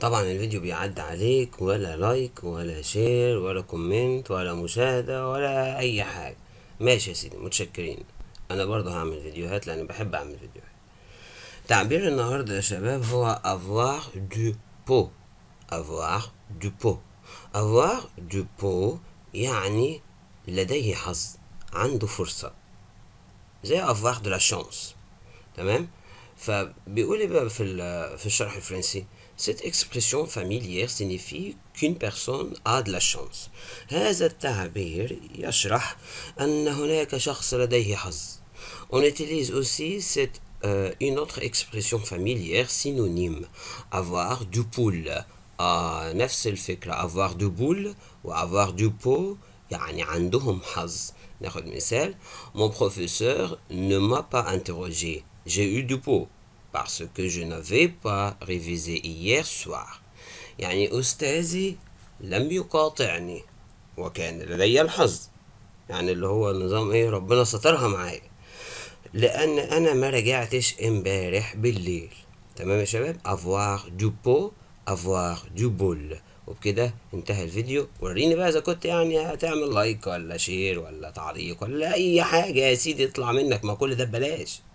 طبعا الفيديو بيعدي عليك ولا لايك ولا شير ولا كومنت ولا مشاهدة ولا أي حاجة ماشي يا سيدي متشكرين أنا برضو هعمل فيديوهات لأن بحب أعمل فيديوهات تعبير النهاردة يا شباب هو avoir du pot avoir du pot avoir du pot يعني لديه حظ عنده فرصة زي avoir de la chance تمام فبيقول ايه بقى في في الشرح الفرنسي Cette expression familière signifie qu'une personne a de la chance. هذا التعبير يشرح ان هناك شخص لديه حظ. On utilise aussi cette, euh, une autre expression familière synonyme. Avoir du poule. à نفس الفكره Avoir du boule ou avoir du pot. يعني عندهم حظ. ناخذ مثال. Mon professeur ne m'a pas interrogé. j'ai eu du pot parce que je n'avais pas révisé hier soir يعني أستاذي لم يقاطعني وكان لدي الحظ يعني اللي هو نظام ايه ربنا سترها معايا لان انا ما رجعتش امبارح بالليل تمام يا شباب افوار دو بو افوار دو بول وبكده انتهى الفيديو وريني بقى اذا كنت يعني هتعمل لايك ولا شير ولا تعليق ولا اي حاجه يا سيدي يطلع منك ما كل ده ببلاش